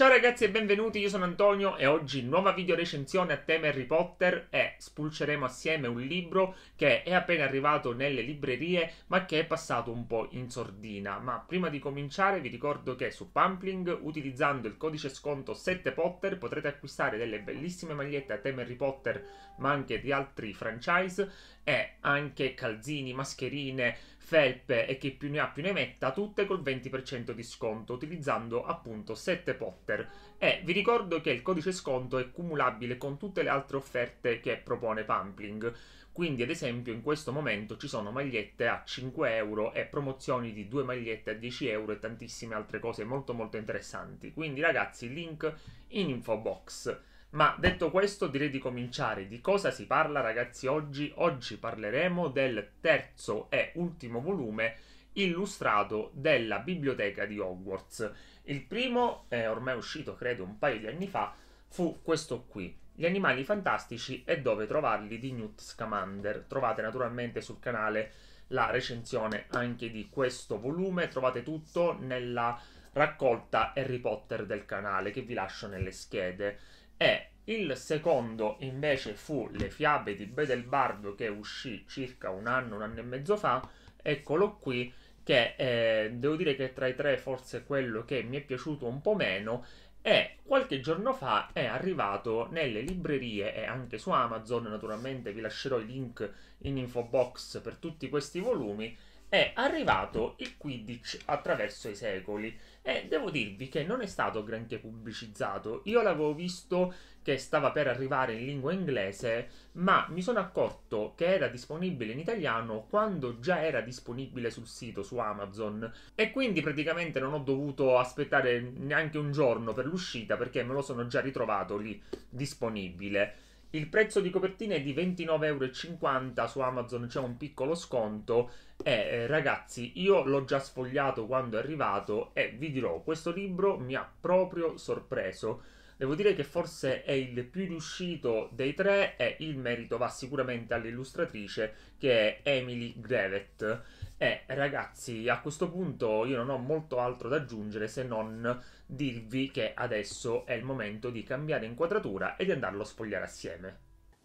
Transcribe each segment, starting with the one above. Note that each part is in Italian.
Ciao ragazzi e benvenuti, io sono Antonio e oggi nuova video recensione a tema Harry Potter e spulceremo assieme un libro che è appena arrivato nelle librerie ma che è passato un po' in sordina. Ma prima di cominciare vi ricordo che su Pumpling utilizzando il codice sconto 7Potter potrete acquistare delle bellissime magliette a tema Harry Potter ma anche di altri franchise e anche calzini, mascherine, felpe e chi più ne ha più ne metta, tutte col 20% di sconto utilizzando appunto 7 Potter. E vi ricordo che il codice sconto è cumulabile con tutte le altre offerte che propone Pampling. Quindi, ad esempio, in questo momento ci sono magliette a 5 euro e promozioni di 2 magliette a 10 euro e tantissime altre cose molto molto interessanti. Quindi, ragazzi, link in info box. Ma detto questo, direi di cominciare. Di cosa si parla, ragazzi, oggi? Oggi parleremo del terzo e ultimo volume illustrato della biblioteca di Hogwarts. Il primo, è ormai uscito credo un paio di anni fa, fu questo qui. Gli animali fantastici e dove trovarli di Newt Scamander. Trovate naturalmente sul canale la recensione anche di questo volume, trovate tutto nella raccolta Harry Potter del canale che vi lascio nelle schede e il secondo invece fu Le fiabe di Bedelbardo che uscì circa un anno, un anno e mezzo fa, eccolo qui, che eh, devo dire che tra i tre forse quello che mi è piaciuto un po' meno e qualche giorno fa è arrivato nelle librerie e anche su Amazon, naturalmente vi lascerò i link in info box per tutti questi volumi, è arrivato il Quidditch attraverso i secoli e devo dirvi che non è stato granché pubblicizzato. Io l'avevo visto che stava per arrivare in lingua inglese, ma mi sono accorto che era disponibile in italiano quando già era disponibile sul sito su Amazon e quindi praticamente non ho dovuto aspettare neanche un giorno per l'uscita perché me lo sono già ritrovato lì disponibile. Il prezzo di copertina è di 29,50 euro, su Amazon c'è un piccolo sconto e eh, ragazzi io l'ho già sfogliato quando è arrivato e vi dirò, questo libro mi ha proprio sorpreso. Devo dire che forse è il più riuscito dei tre e il merito va sicuramente all'illustratrice che è Emily Grevet. E eh, ragazzi, a questo punto io non ho molto altro da aggiungere se non dirvi che adesso è il momento di cambiare inquadratura e di andarlo a sfogliare assieme.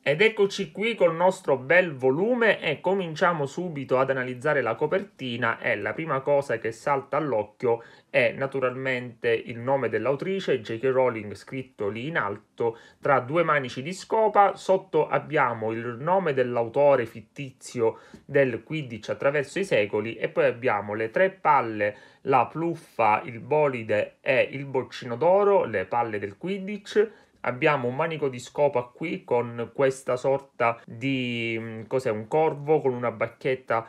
Ed eccoci qui col nostro bel volume e cominciamo subito ad analizzare la copertina e la prima cosa che salta all'occhio è naturalmente il nome dell'autrice, J.K. Rowling scritto lì in alto, tra due manici di scopa, sotto abbiamo il nome dell'autore fittizio del Quidditch attraverso i secoli e poi abbiamo le tre palle, la pluffa, il bolide e il boccino d'oro, le palle del Quidditch, abbiamo un manico di scopa qui con questa sorta di mm, cos'è un corvo con una bacchetta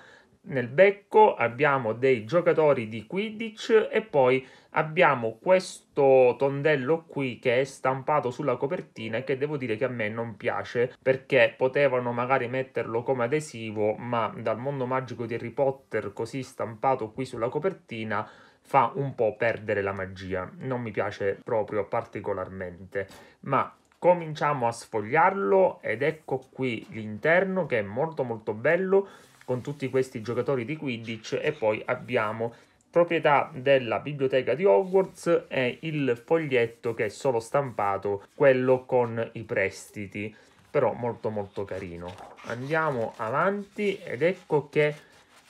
nel becco abbiamo dei giocatori di Quidditch e poi abbiamo questo tondello qui che è stampato sulla copertina e che devo dire che a me non piace perché potevano magari metterlo come adesivo ma dal mondo magico di Harry Potter così stampato qui sulla copertina fa un po' perdere la magia, non mi piace proprio particolarmente, ma cominciamo a sfogliarlo ed ecco qui l'interno che è molto molto bello con tutti questi giocatori di Quidditch e poi abbiamo proprietà della biblioteca di Hogwarts e il foglietto che è solo stampato, quello con i prestiti, però molto molto carino. Andiamo avanti ed ecco che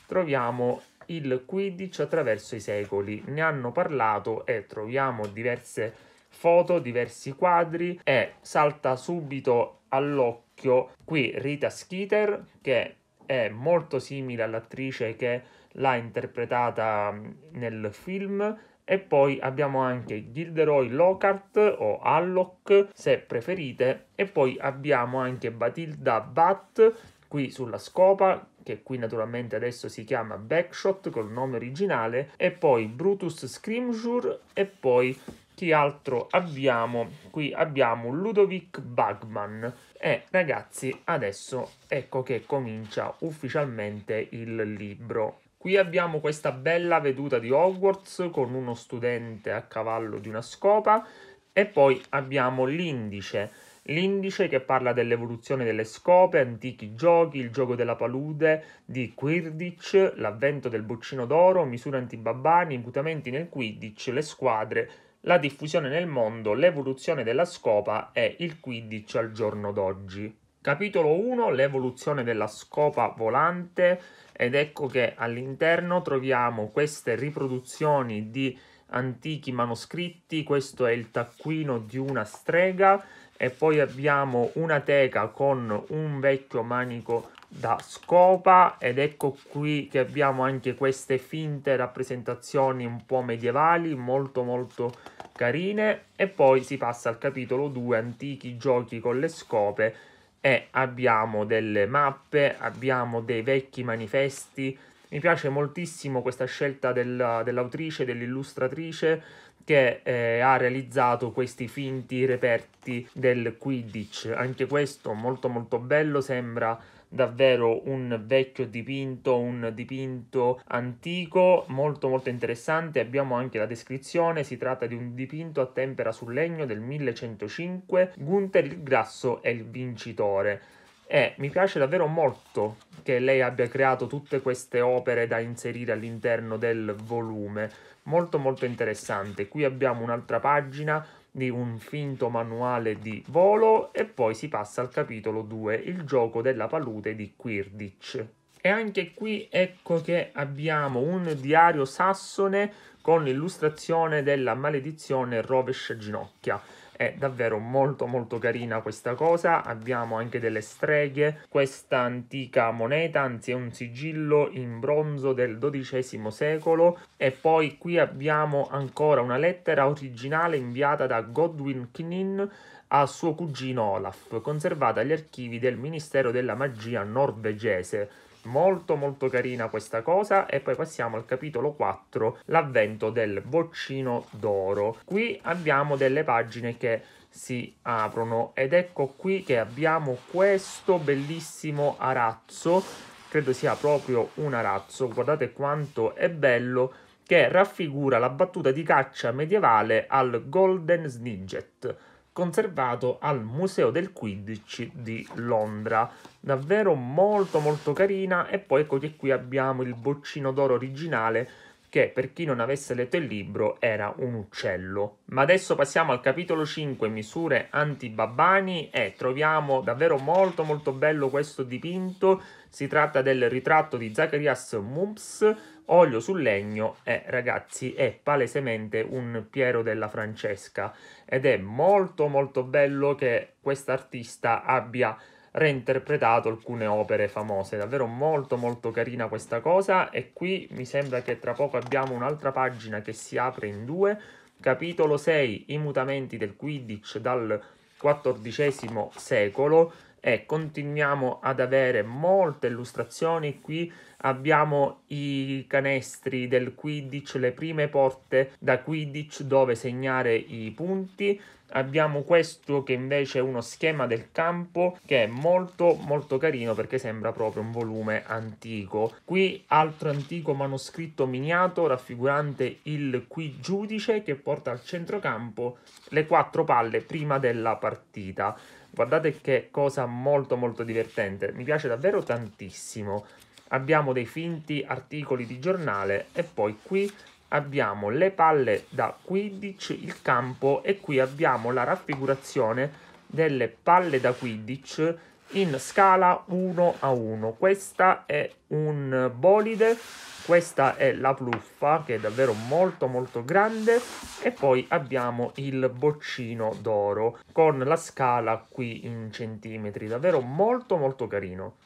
troviamo il Quidditch attraverso i secoli. Ne hanno parlato e troviamo diverse foto, diversi quadri e salta subito all'occhio qui Rita Skeeter che è molto simile all'attrice che l'ha interpretata mm, nel film e poi abbiamo anche Gilderoy Lockhart o Alloc se preferite e poi abbiamo anche Batilda Batt qui sulla scopa che qui naturalmente adesso si chiama Backshot col nome originale e poi Brutus Scrimsure e poi chi altro abbiamo? Qui abbiamo Ludovic Bugman e ragazzi adesso ecco che comincia ufficialmente il libro. Qui abbiamo questa bella veduta di Hogwarts con uno studente a cavallo di una scopa e poi abbiamo l'indice l'indice che parla dell'evoluzione delle scope, antichi giochi, il gioco della palude di Quidditch, l'avvento del boccino d'oro, misure antibabbani, imputamenti nel Quidditch, le squadre, la diffusione nel mondo, l'evoluzione della scopa e il Quidditch al giorno d'oggi. Capitolo 1, l'evoluzione della scopa volante ed ecco che all'interno troviamo queste riproduzioni di antichi manoscritti, questo è il taccuino di una strega e poi abbiamo una teca con un vecchio manico da scopa ed ecco qui che abbiamo anche queste finte rappresentazioni un po' medievali molto molto carine e poi si passa al capitolo 2 antichi giochi con le scope e abbiamo delle mappe abbiamo dei vecchi manifesti mi piace moltissimo questa scelta dell'autrice dell'illustratrice che eh, ha realizzato questi finti reperti del Quidditch. Anche questo molto molto bello, sembra davvero un vecchio dipinto, un dipinto antico, molto molto interessante. Abbiamo anche la descrizione, si tratta di un dipinto a tempera sul legno del 1105, Gunther il Grasso è il vincitore. E mi piace davvero molto che lei abbia creato tutte queste opere da inserire all'interno del volume molto molto interessante. Qui abbiamo un'altra pagina di un finto manuale di volo e poi si passa al capitolo 2, il gioco della palude di Quidditch. E anche qui ecco che abbiamo un diario sassone con l'illustrazione della maledizione rovescia ginocchia è davvero molto molto carina questa cosa abbiamo anche delle streghe questa antica moneta anzi è un sigillo in bronzo del XII secolo e poi qui abbiamo ancora una lettera originale inviata da Godwin Knin a suo cugino Olaf conservata agli archivi del Ministero della Magia norvegese molto molto carina questa cosa e poi passiamo al capitolo 4 l'avvento del boccino d'oro qui abbiamo delle pagine che si aprono ed ecco qui che abbiamo questo bellissimo arazzo credo sia proprio un arazzo guardate quanto è bello che raffigura la battuta di caccia medievale al Golden Snidget conservato al Museo del Quidditch di Londra. Davvero molto molto carina e poi ecco che qui abbiamo il boccino d'oro originale che per chi non avesse letto il libro era un uccello. Ma adesso passiamo al capitolo 5 misure anti-babbani e troviamo davvero molto molto bello questo dipinto. Si tratta del ritratto di Zacharias Mumps, olio sul legno e ragazzi è palesemente un Piero della Francesca ed è molto molto bello che quest'artista abbia reinterpretato alcune opere famose. Davvero molto molto carina questa cosa e qui mi sembra che tra poco abbiamo un'altra pagina che si apre in due. Capitolo 6, i mutamenti del Quidditch dal XIV secolo e continuiamo ad avere molte illustrazioni qui abbiamo i canestri del Quidditch, le prime porte da Quidditch dove segnare i punti. Abbiamo questo che invece è uno schema del campo che è molto molto carino perché sembra proprio un volume antico. Qui altro antico manoscritto miniato raffigurante il qui giudice che porta al centrocampo le quattro palle prima della partita. Guardate che cosa molto molto divertente, mi piace davvero tantissimo abbiamo dei finti articoli di giornale e poi qui abbiamo le palle da quidditch, il campo e qui abbiamo la raffigurazione delle palle da quidditch in scala 1 a 1. Questa è un bolide, questa è la pluffa che è davvero molto molto grande e poi abbiamo il boccino d'oro con la scala qui in centimetri, davvero molto molto carino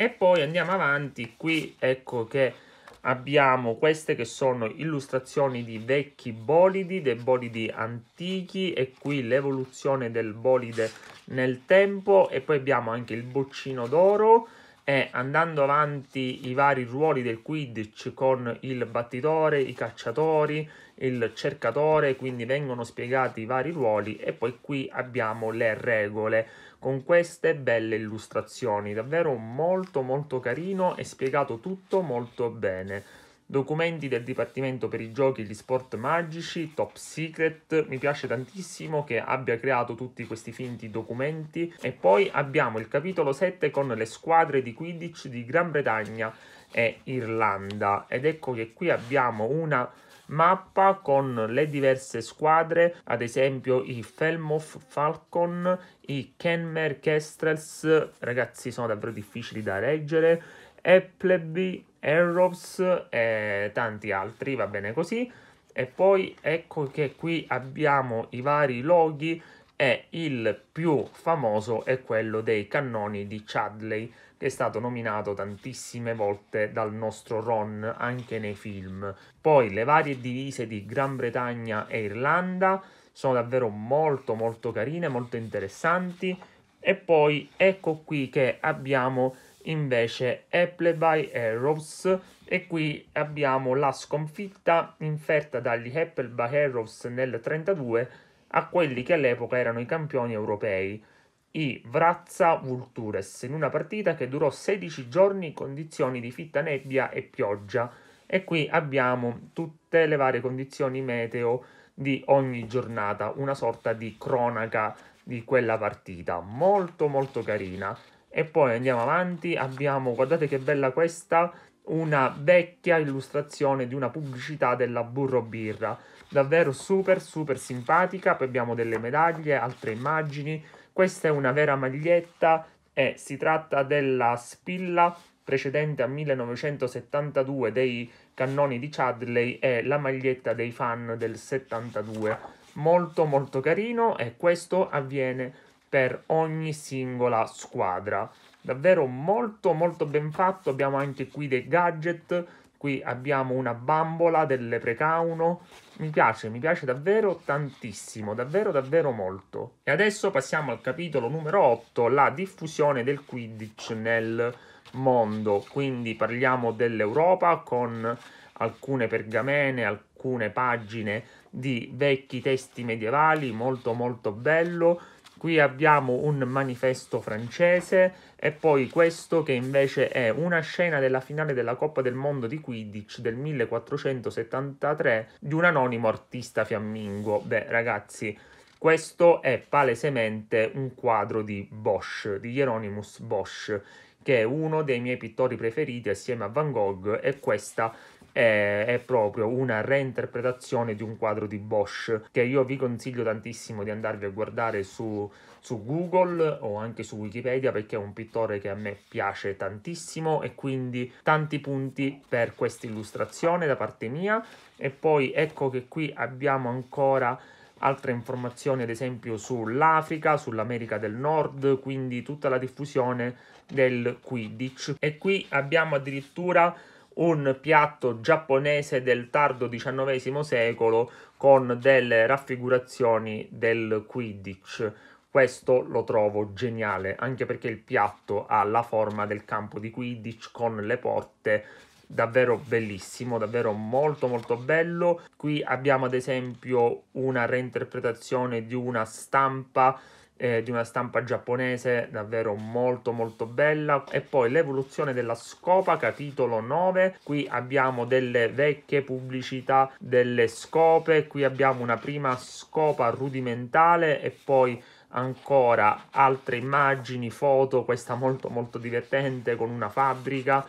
e poi andiamo avanti qui ecco che abbiamo queste che sono illustrazioni di vecchi bolidi dei bolidi antichi e qui l'evoluzione del bolide nel tempo e poi abbiamo anche il boccino d'oro e andando avanti i vari ruoli del Quidditch con il battitore, i cacciatori, il cercatore, quindi vengono spiegati i vari ruoli e poi qui abbiamo le regole con queste belle illustrazioni, davvero molto molto carino e spiegato tutto molto bene. Documenti del Dipartimento per i Giochi e gli Sport Magici, Top Secret, mi piace tantissimo che abbia creato tutti questi finti documenti. E poi abbiamo il capitolo 7 con le squadre di Quidditch di Gran Bretagna e Irlanda. Ed ecco che qui abbiamo una mappa con le diverse squadre, ad esempio i Felmoth Falcon, i Kenmer Kestrels, ragazzi sono davvero difficili da leggere, Appleby, Errops e tanti altri, va bene così. E poi ecco che qui abbiamo i vari loghi e il più famoso è quello dei cannoni di Chadley che è stato nominato tantissime volte dal nostro Ron anche nei film. Poi le varie divise di Gran Bretagna e Irlanda sono davvero molto molto carine, molto interessanti. E poi ecco qui che abbiamo invece Appleby e Rose e qui abbiamo la sconfitta inferta dagli Appleby Heroes nel 1932 a quelli che all'epoca erano i campioni europei i Vrazza Vultures in una partita che durò 16 giorni in condizioni di fitta nebbia e pioggia e qui abbiamo tutte le varie condizioni meteo di ogni giornata, una sorta di cronaca di quella partita, molto molto carina. E poi andiamo avanti, abbiamo, guardate che bella questa, una vecchia illustrazione di una pubblicità della Burro Birra, davvero super super simpatica, poi abbiamo delle medaglie, altre immagini, questa è una vera maglietta e si tratta della spilla precedente a 1972 dei cannoni di Chadley e la maglietta dei fan del 72. Molto molto carino e questo avviene per ogni singola squadra. Davvero molto molto ben fatto, abbiamo anche qui dei gadget Qui abbiamo una bambola delle precauno Mi piace, mi piace davvero tantissimo, davvero davvero molto. E adesso passiamo al capitolo numero 8, la diffusione del Quidditch nel mondo. Quindi parliamo dell'Europa con alcune pergamene, alcune pagine di vecchi testi medievali, molto molto bello Qui abbiamo un manifesto francese e poi questo che invece è una scena della finale della Coppa del Mondo di Quidditch del 1473 di un anonimo artista fiammingo. Beh, ragazzi, questo è palesemente un quadro di Bosch, di Hieronymus Bosch, che è uno dei miei pittori preferiti assieme a Van Gogh e questa è, è, proprio una reinterpretazione di un quadro di Bosch che io vi consiglio tantissimo di andarvi a guardare su, su Google o anche su Wikipedia perché è un pittore che a me piace tantissimo e quindi tanti punti per questa illustrazione da parte mia e poi ecco che qui abbiamo ancora altre informazioni ad esempio sull'Africa, sull'America del Nord, quindi tutta la diffusione del Quidditch. E qui abbiamo addirittura un piatto giapponese del tardo XIX secolo con delle raffigurazioni del Quidditch. Questo lo trovo geniale, anche perché il piatto ha la forma del campo di Quidditch con le porte davvero bellissimo, davvero molto molto bello. Qui abbiamo ad esempio una reinterpretazione di una stampa eh, di una stampa giapponese davvero molto molto bella e poi l'evoluzione della scopa capitolo 9 qui abbiamo delle vecchie pubblicità delle scope qui abbiamo una prima scopa rudimentale e poi ancora altre immagini foto questa molto molto divertente con una fabbrica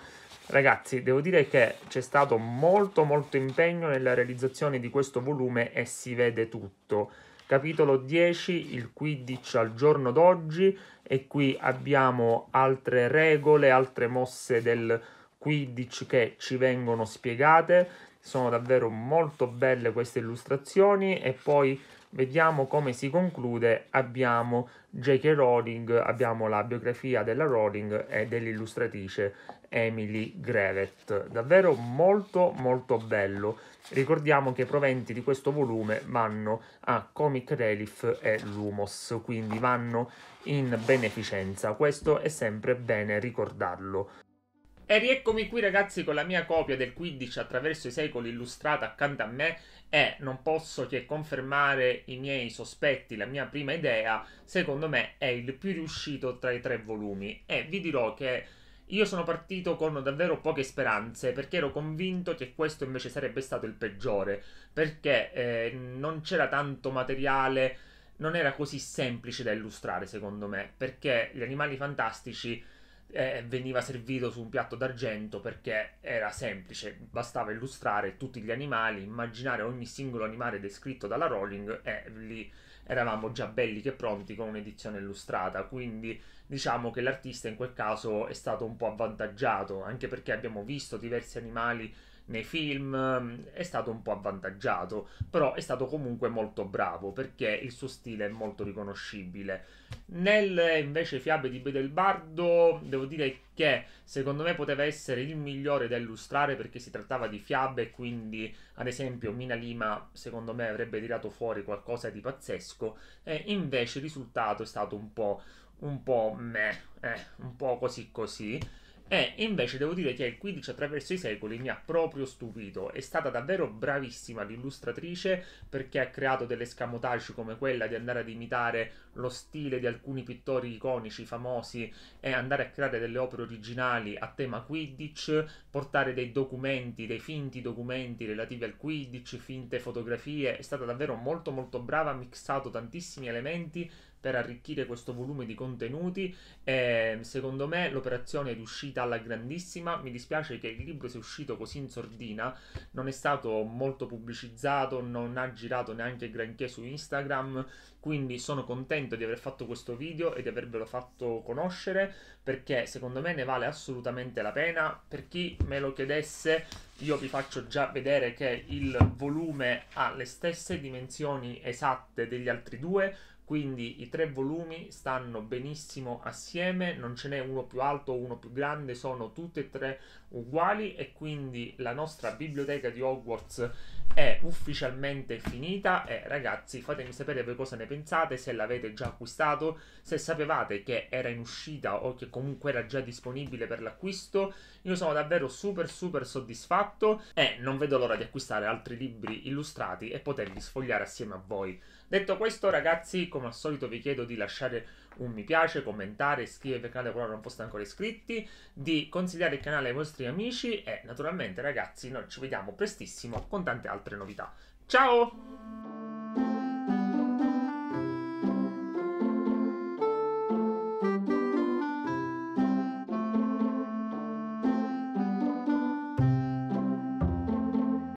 Ragazzi, devo dire che c'è stato molto molto impegno nella realizzazione di questo volume e si vede tutto capitolo 10, il quidditch al giorno d'oggi e qui abbiamo altre regole, altre mosse del Quidditch che ci vengono spiegate, sono davvero molto belle queste illustrazioni e poi vediamo come si conclude, abbiamo J.K. Rowling, abbiamo la biografia della Rowling e dell'illustratrice Emily Grevet. Davvero molto molto bello. Ricordiamo che i proventi di questo volume vanno a Comic Relief e Lumos, quindi vanno in beneficenza. Questo è sempre bene ricordarlo. E rieccomi qui ragazzi con la mia copia del Quidditch attraverso i secoli illustrata accanto a me e non posso che confermare i miei sospetti, la mia prima idea, secondo me è il più riuscito tra i tre volumi e vi dirò che io sono partito con davvero poche speranze perché ero convinto che questo invece sarebbe stato il peggiore, perché eh, non c'era tanto materiale, non era così semplice da illustrare secondo me, perché gli animali fantastici eh, veniva servito su un piatto d'argento perché era semplice, bastava illustrare tutti gli animali, immaginare ogni singolo animale descritto dalla Rowling e lì eravamo già belli che pronti con un'edizione illustrata, quindi diciamo che l'artista in quel caso è stato un po' avvantaggiato, anche perché abbiamo visto diversi animali nei film, mm, è stato un po' avvantaggiato, però è stato comunque molto bravo perché il suo stile è molto riconoscibile. Nel invece Fiabe di Bedelbardo devo dire che secondo me poteva essere il migliore da illustrare perché si trattava di fiabe, quindi ad esempio Mina Lima secondo me avrebbe tirato fuori qualcosa di pazzesco e invece il risultato è stato un po' un po' meh, eh, un po' così così. E invece devo dire che il 15 attraverso i secoli mi ha proprio stupito. È stata davvero bravissima l'illustratrice perché ha creato delle scamotage come quella di andare ad imitare lo stile di alcuni pittori iconici famosi e andare a creare delle opere originali a tema Quidditch, portare dei documenti, dei finti documenti relativi al Quidditch, finte fotografie, è stata davvero molto molto brava, ha mixato tantissimi elementi per arricchire questo volume di contenuti e secondo me l'operazione è riuscita alla grandissima, mi dispiace che il libro sia uscito così in sordina, non è stato molto pubblicizzato, non ha girato neanche granché su Instagram, quindi sono contento di aver fatto questo video e di avervelo fatto conoscere perché secondo me ne vale assolutamente la pena. Per chi me lo chiedesse, io vi faccio già vedere che il volume ha le stesse dimensioni esatte degli altri due, quindi i tre volumi stanno benissimo assieme, non ce n'è uno più alto o uno più grande, sono tutti e tre uguali e quindi la nostra biblioteca di Hogwarts è ufficialmente finita e ragazzi fatemi sapere voi cosa ne pensate, se l'avete già acquistato, se sapevate che era in uscita o che comunque era già disponibile per l'acquisto. Io sono davvero super super soddisfatto e non vedo l'ora di acquistare altri libri illustrati e poterli sfogliare assieme a voi. Detto questo, ragazzi, come al solito vi chiedo di lasciare un mi piace, commentare, iscrivervi al canale qualora non foste ancora iscritti, di consigliare il canale ai vostri amici e naturalmente, ragazzi, noi ci vediamo prestissimo con tante altre novità. Ciao!